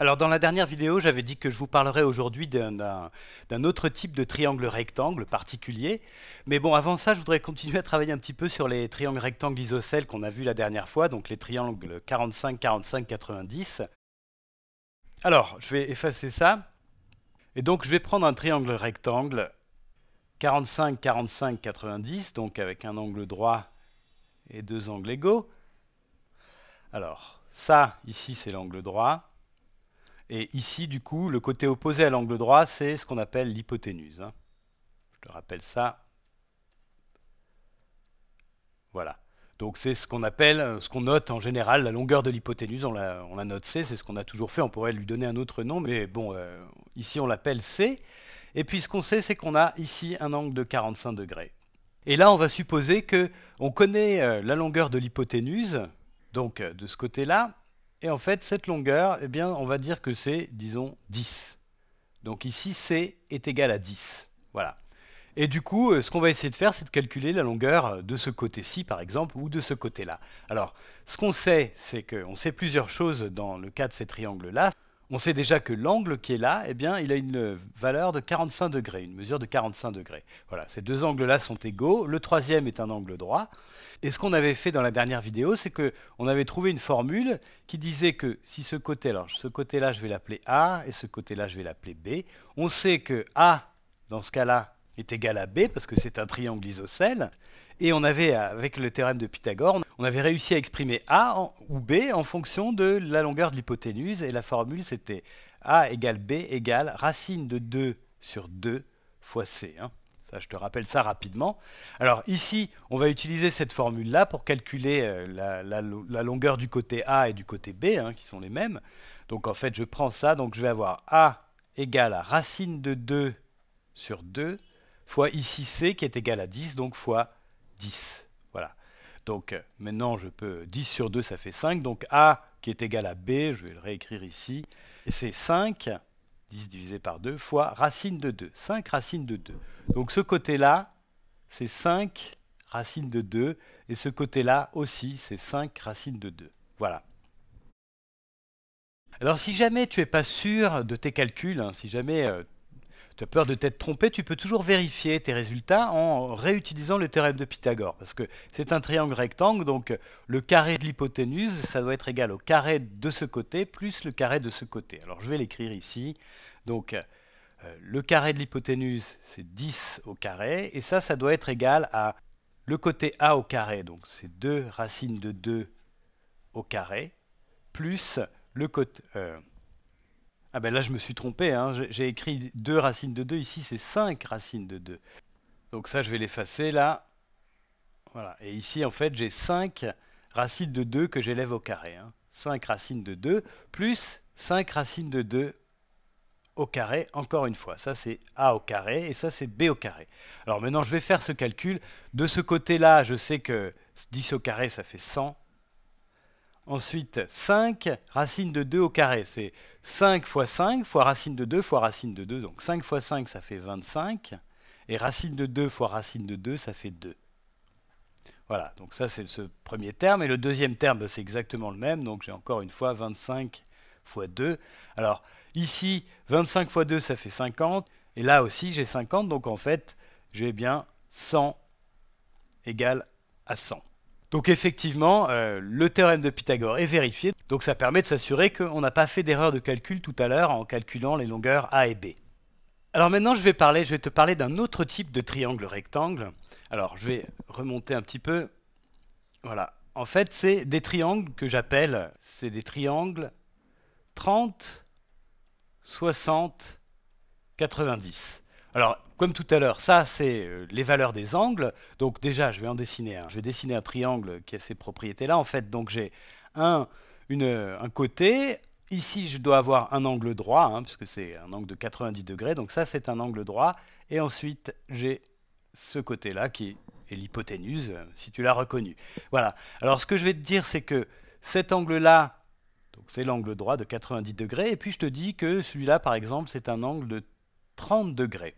Alors dans la dernière vidéo, j'avais dit que je vous parlerais aujourd'hui d'un autre type de triangle rectangle particulier. Mais bon, avant ça, je voudrais continuer à travailler un petit peu sur les triangles rectangles isocèles qu'on a vus la dernière fois, donc les triangles 45, 45, 90. Alors, je vais effacer ça. Et donc, je vais prendre un triangle rectangle 45, 45, 90, donc avec un angle droit et deux angles égaux. Alors, ça, ici, c'est l'angle droit. Et ici, du coup, le côté opposé à l'angle droit, c'est ce qu'on appelle l'hypoténuse. Hein. Je te rappelle ça. Voilà. Donc c'est ce qu'on appelle, euh, ce qu'on note en général, la longueur de l'hypoténuse, on la, note C, c'est ce qu'on a toujours fait, on pourrait lui donner un autre nom, mais bon, euh, ici on l'appelle C. Et puis ce qu'on sait, c'est qu'on a ici un angle de 45 degrés. Et là, on va supposer qu'on connaît euh, la longueur de l'hypoténuse, donc de ce côté-là, et en fait, cette longueur, eh bien, on va dire que c'est, disons, 10. Donc ici, C est égal à 10. Voilà. Et du coup, euh, ce qu'on va essayer de faire, c'est de calculer la longueur euh, de ce côté-ci, par exemple, ou de ce côté-là. Alors, ce qu'on sait, c'est qu'on sait plusieurs choses dans le cas de ces triangles-là. On sait déjà que l'angle qui est là, eh bien, il a une valeur de 45 degrés, une mesure de 45 degrés. Voilà, ces deux angles-là sont égaux. Le troisième est un angle droit. Et ce qu'on avait fait dans la dernière vidéo, c'est qu'on avait trouvé une formule qui disait que si ce côté, ce côté-là, je vais l'appeler A, et ce côté-là, je vais l'appeler B. On sait que A, dans ce cas-là, est égal à B, parce que c'est un triangle isocèle. Et on avait, avec le théorème de Pythagore, on avait réussi à exprimer A ou B en fonction de la longueur de l'hypoténuse, et la formule c'était A égale B égale racine de 2 sur 2 fois C. Hein. Ça, je te rappelle ça rapidement. Alors ici, on va utiliser cette formule-là pour calculer euh, la, longueur du côté A et du côté B, hein, qui sont les mêmes. Donc en fait, je prends ça, donc je vais avoir A égale à racine de 2 sur 2 fois ici C qui est égal à 10, donc fois 10. Voilà. Donc maintenant, je peux 10 sur 2, ça fait 5. Donc A qui est égal à B, je vais le réécrire ici, c'est 5, 10 divisé par 2, fois racine de 2. 5 racine de 2. Donc ce côté-là, c'est 5 racine de 2. Et ce côté-là aussi, c'est 5 racine de 2. Voilà. Alors si jamais tu n'es pas sûr de tes calculs, hein, si jamais euh, tu as peur de t'être trompé, tu peux toujours vérifier tes résultats en réutilisant le théorème de Pythagore. Parce que c'est un triangle rectangle, donc euh, le carré de l'hypoténuse, ça doit être égal au carré de ce côté plus le carré de ce côté. Alors je vais l'écrire ici. Donc euh, euh, le carré de l'hypoténuse, c'est 10 au carré. Et ça, ça doit être égal à le côté A au carré, donc c'est 2 racines de 2 au carré, plus le côté... Ah ben là, je me suis trompé. Hein. J'ai écrit 2 racines de 2. Ici, c'est 5 racines de 2. Donc ça, je vais l'effacer là. Voilà. Et ici, en fait, j'ai 5 racines de 2 que j'élève au carré. 5 hein. racines de 2 plus 5 racines de 2 au carré, encore une fois. Ça, c'est A au carré et ça, c'est B au carré. Alors maintenant, je vais faire ce calcul. De ce côté-là, je sais que 10 au carré, ça fait 100. Ensuite, 5, racine de 2 au carré, c'est 5 fois 5 fois racine de 2 fois racine de 2, donc 5 fois 5 ça fait 25, et racine de 2 fois racine de 2 ça fait 2. Voilà, donc ça c'est ce premier terme, et le deuxième terme ben, c'est exactement le même, donc j'ai encore une fois 25 fois 2. Alors ici, 25 fois 2 ça fait 50, et là aussi j'ai 50, donc en fait j'ai bien 100 égale à 100. Donc effectivement, euh, le théorème de Pythagore est vérifié, donc ça permet de s'assurer qu'on n'a pas fait d'erreur de calcul tout à l'heure en calculant les longueurs A et B. Alors maintenant, je vais, parler, je vais te parler d'un autre type de triangle rectangle. Alors, je vais remonter un petit peu. Voilà. En fait, c'est des triangles que j'appelle, c'est des triangles 30, 60, 90. Alors, comme tout à l'heure, ça c'est euh, les valeurs des angles. Donc déjà, je vais en dessiner un. Je vais dessiner un triangle qui a ces propriétés-là. En fait, donc j'ai un, côté. Ici, je dois avoir un angle droit, hein, puisque c'est un angle de 90 degrés. Donc ça, c'est un angle droit. Et ensuite, j'ai ce côté-là qui est l'hypoténuse, euh, si tu l'as reconnu. Voilà. Alors ce que je vais te dire, c'est que cet angle-là, c'est l'angle droit de 90 degrés. Et puis je te dis que celui-là, par exemple, c'est un angle de 30 degrés.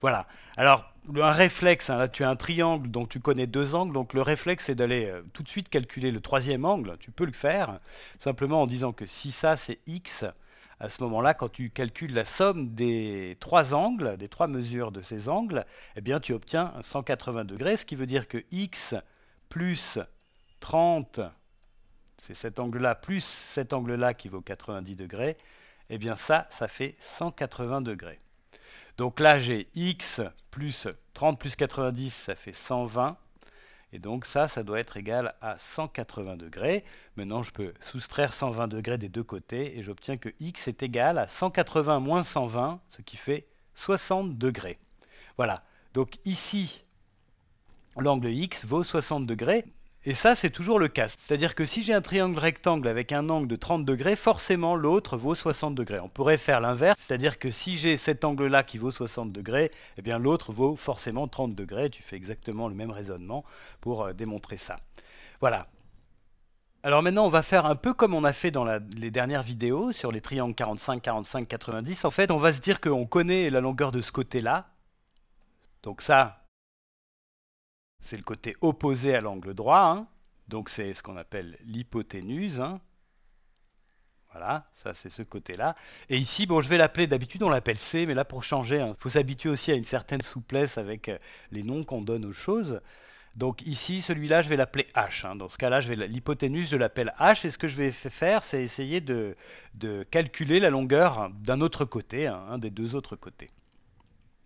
Voilà. Alors, un réflexe, hein, là tu as un triangle, dont tu connais deux angles, donc le réflexe c'est d'aller euh, tout de suite calculer le troisième angle, tu peux le faire, simplement en disant que si ça c'est x, à ce moment-là, quand tu calcules la somme des trois angles, des trois mesures de ces angles, eh bien tu obtiens 180 degrés, ce qui veut dire que x plus 30, c'est cet angle-là, plus cet angle-là qui vaut 90 degrés, eh bien ça, ça fait 180 degrés. Donc là, j'ai x plus 30 plus 90, ça fait 120. Et donc ça, ça doit être égal à 180 degrés. Maintenant, je peux soustraire 120 degrés des deux côtés et j'obtiens que x est égal à 180 moins 120, ce qui fait 60 degrés. Voilà. Donc ici, l'angle x vaut 60 degrés. Et ça, c'est toujours le cas. C'est-à-dire que si j'ai un triangle rectangle avec un angle de 30 degrés, forcément l'autre vaut 60 degrés. On pourrait faire l'inverse, c'est-à-dire que si j'ai cet angle-là qui vaut 60 degrés, eh bien l'autre vaut forcément 30 degrés. Tu fais exactement le même raisonnement pour euh, démontrer ça. Voilà. Alors maintenant, on va faire un peu comme on a fait dans les dernières vidéos sur les triangles 45, 45, 90. En fait, on va se dire qu'on connaît la longueur de ce côté-là. Donc ça, c'est le côté opposé à l'angle droit, hein. donc c'est ce qu'on appelle l'hypoténuse. Hein. Voilà, ça c'est ce côté-là. Et ici, bon, je vais l'appeler, d'habitude on l'appelle C, mais là pour changer, il hein, faut s'habituer aussi à une certaine souplesse avec euh, les noms qu'on donne aux choses. Donc ici, celui-là, je vais l'appeler H. Dans ce cas-là, l'hypoténuse, je l'appelle H. Et ce que je vais faire, c'est essayer de, calculer la longueur d'un autre côté, un des deux autres côtés.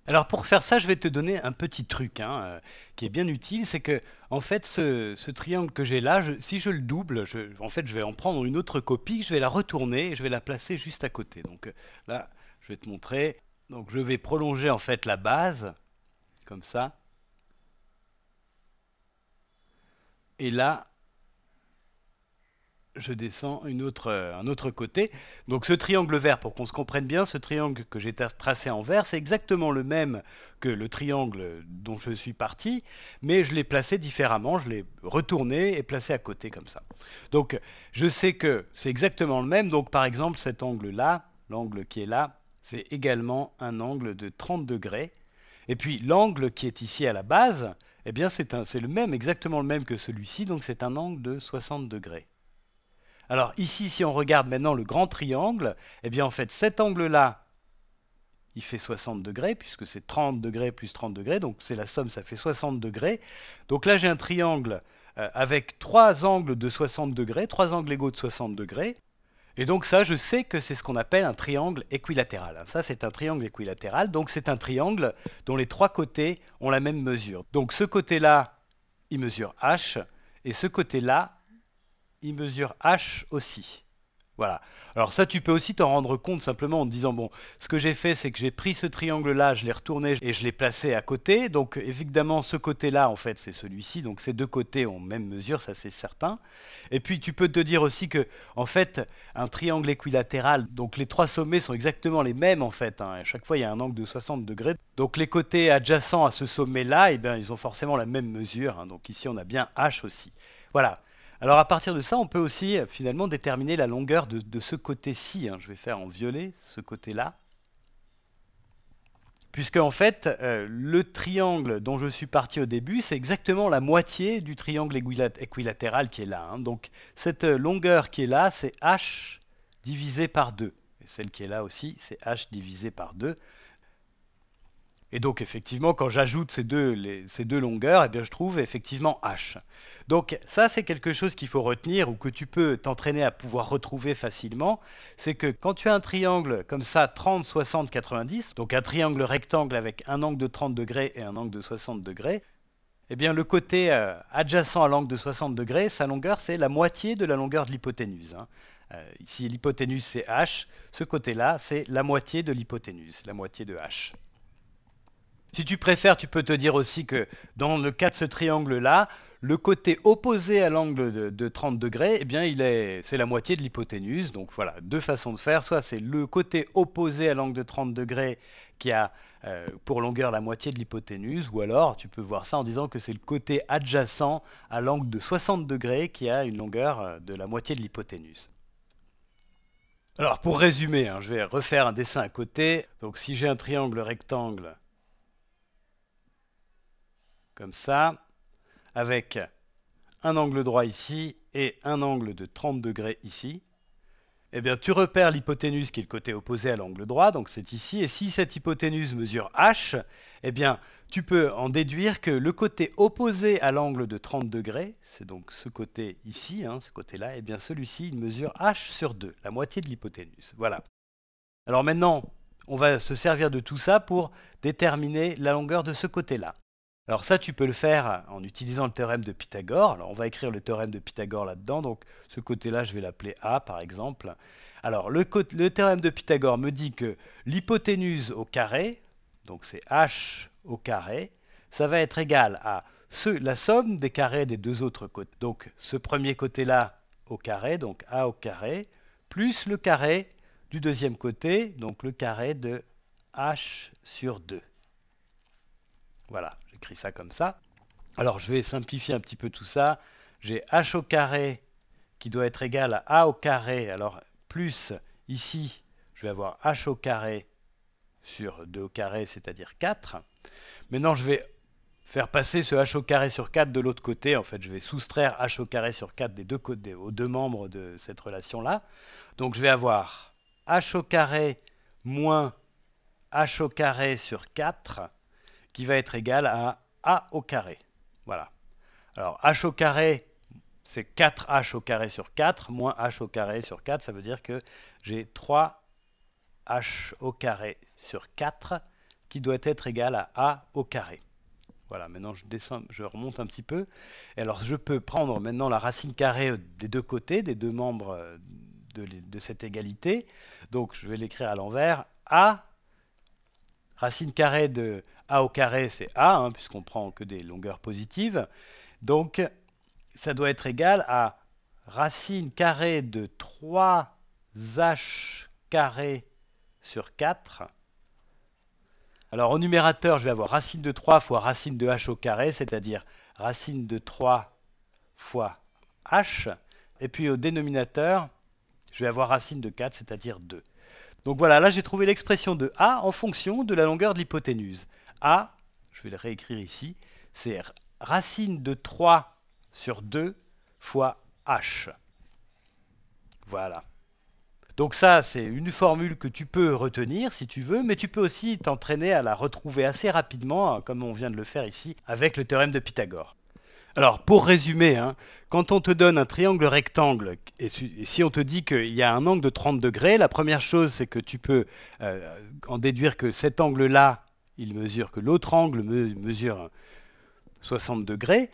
Alors pour faire ça, je vais te donner un petit truc hein, euh, qui est bien utile, c'est que en fait ce, triangle que j'ai là, si je le double, je, en fait je vais en prendre une autre copie, je vais la retourner et je vais la placer juste à côté. Donc euh, là, je vais te montrer. Donc je vais prolonger en fait la base, comme ça. Et là, je descends euh, un autre côté. Donc ce triangle vert, pour qu'on se comprenne bien, ce triangle que j'ai tracé en vert, c'est exactement le même que le triangle dont je suis parti, mais je l'ai placé différemment, je l'ai retourné et placé à côté comme ça. Donc je sais que c'est exactement le même, donc par exemple cet angle-là, l'angle qui est là, c'est également un angle de 30 degrés. Et puis l'angle qui est ici à la base, eh bien c'est le même, exactement le même que celui-ci, donc c'est un angle de 60 degrés. Alors ici, si on regarde maintenant le grand triangle, eh bien en fait cet angle-là, il fait 60 degrés, puisque c'est 30 degrés plus 30 degrés, donc c'est la somme, ça fait 60 degrés. Donc là j'ai un triangle euh, avec trois angles de 60 degrés, trois angles égaux de 60 degrés. Et donc ça, je sais que c'est ce qu'on appelle un triangle équilatéral. Hein. Ça, c'est un triangle équilatéral, donc c'est un triangle dont les trois côtés ont la même mesure. Donc ce côté-là, il mesure h, et ce côté-là, il mesure H aussi. Voilà. Alors ça, tu peux aussi t'en rendre compte simplement en te disant, bon, ce que j'ai fait, c'est que j'ai pris ce triangle-là, je l'ai retourné et je l'ai placé à côté. Donc évidemment, ce côté-là, en fait, c'est celui-ci. Donc ces deux côtés ont même mesure, ça c'est certain. Et puis tu peux te dire aussi que, en fait, un triangle équilatéral, donc les trois sommets sont exactement les mêmes, en fait. À hein. chaque fois, il y a un angle de 60 degrés. Donc les côtés adjacents à ce sommet-là, eh bien, ils ont forcément la même mesure. Hein. Donc ici, on a bien H aussi. Voilà. Alors à partir de ça, on peut aussi euh, finalement déterminer la longueur de, ce côté-ci. Hein. Je vais faire en violet ce côté-là. Puisque en fait, euh, le triangle dont je suis parti au début, c'est exactement la moitié du triangle équilatéral qui est là. Hein. Donc cette euh, longueur qui est là, c'est h divisé par 2. Et celle qui est là aussi, c'est h divisé par 2. Et donc effectivement, quand j'ajoute ces deux, longueurs, eh bien, je trouve effectivement h. Donc ça, c'est quelque chose qu'il faut retenir ou que tu peux t'entraîner à pouvoir retrouver facilement. C'est que quand tu as un triangle comme ça, 30, 60, 90, donc un triangle rectangle avec un angle de 30 degrés et un angle de 60 degrés, eh bien, le côté euh, adjacent à l'angle de 60 degrés, sa longueur, c'est la moitié de la longueur de l'hypoténuse. Hein. Euh, ici, l'hypoténuse, c'est h, ce côté-là, c'est la moitié de l'hypoténuse, la moitié de h. Si tu préfères, tu peux te dire aussi que dans le cas de ce triangle-là, le côté opposé à l'angle de, 30 degrés, eh bien, c'est la moitié de l'hypoténuse. Donc voilà, deux façons de faire. Soit c'est le côté opposé à l'angle de 30 degrés qui a euh, pour longueur la moitié de l'hypoténuse, ou alors tu peux voir ça en disant que c'est le côté adjacent à l'angle de 60 degrés qui a une longueur euh, de la moitié de l'hypoténuse. Alors pour résumer, hein, je vais refaire un dessin à côté. Donc si j'ai un triangle rectangle comme ça, avec un angle droit ici et un angle de 30 degrés ici, eh bien tu repères l'hypoténuse qui est le côté opposé à l'angle droit, donc c'est ici, et si cette hypoténuse mesure h, eh bien tu peux en déduire que le côté opposé à l'angle de 30 degrés, c'est donc ce côté ici, hein, ce côté-là, eh bien celui-ci, il mesure h sur 2, la moitié de l'hypoténuse. Voilà. Alors maintenant, on va se servir de tout ça pour déterminer la longueur de ce côté-là. Alors ça, tu peux le faire en utilisant le théorème de Pythagore. on va écrire le théorème de Pythagore là-dedans, donc ce côté-là, je vais l'appeler A par exemple. Alors le, théorème de Pythagore me dit que l'hypoténuse au carré, donc c'est H au carré, ça va être égal à la somme des carrés des deux autres côtés. Donc ce premier côté-là au carré, donc A au carré, plus le carré du deuxième côté, donc le carré de H sur 2. Voilà, j'écris ça comme ça. Alors je vais simplifier un petit peu tout ça. J'ai h au carré qui doit être égal à a au carré. Alors plus ici, je vais avoir h au carré sur 2 au carré, c'est-à-dire 4. Maintenant, je vais faire passer ce h au carré sur 4 de l'autre côté. En fait, je vais soustraire h au carré sur 4 des deux côtés, aux deux membres de cette relation-là. Donc, je vais avoir h au carré moins h au carré sur 4 qui va être égal à a au carré. Voilà. Alors h au carré, c'est 4h au carré sur 4, moins h au carré sur 4, ça veut dire que j'ai 3h au carré sur 4 qui doit être égal à a au carré. Voilà, maintenant je descends, je remonte un petit peu. Et alors je peux prendre maintenant la racine carrée euh, des deux côtés, des deux membres euh, de, cette égalité. Donc je vais l'écrire à l'envers. a Racine carrée de a au carré, c'est a, puisqu'on hein, puisqu'on prend que des longueurs positives. Donc, ça doit être égal à racine carrée de 3h carré sur 4. Alors, au numérateur, je vais avoir racine de 3 fois racine de h au carré, c'est-à-dire racine de 3 fois h. Et puis, au dénominateur, je vais avoir racine de 4, c'est-à-dire 2. Donc voilà, là j'ai trouvé l'expression de A en fonction de la longueur de l'hypoténuse. A, je vais le réécrire ici, c'est racine de 3 sur 2 fois H. Voilà. Donc ça, c'est une formule que tu peux retenir si tu veux, mais tu peux aussi t'entraîner à la retrouver assez rapidement, hein, comme on vient de le faire ici, avec le théorème de Pythagore. Alors, pour résumer, hein, quand on te donne un triangle rectangle, et, si on te dit qu'il y a un angle de 30 degrés, la première chose, c'est que tu peux euh, en déduire que cet angle-là, il mesure, que l'autre angle mesure 60 degrés.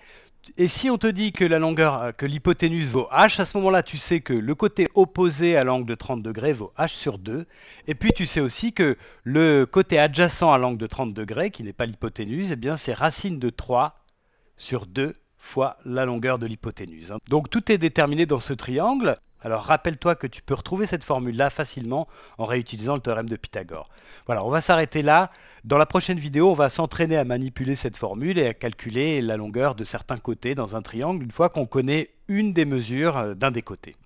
Et si on te dit que la longueur, euh, que l'hypoténuse vaut h, à ce moment-là, tu sais que le côté opposé à l'angle de 30 degrés vaut h sur 2. Et puis tu sais aussi que le côté adjacent à l'angle de 30 degrés, qui n'est pas l'hypoténuse, eh bien c'est racine de 3 sur 2 fois la longueur de l'hypoténuse. Hein. Donc tout est déterminé dans ce triangle. Alors rappelle-toi que tu peux retrouver cette formule-là facilement en réutilisant le théorème de Pythagore. Voilà, on va s'arrêter là. Dans la prochaine vidéo, on va s'entraîner à manipuler cette formule et à calculer la longueur de certains côtés dans un triangle une fois qu'on connaît une des mesures euh, d'un des côtés.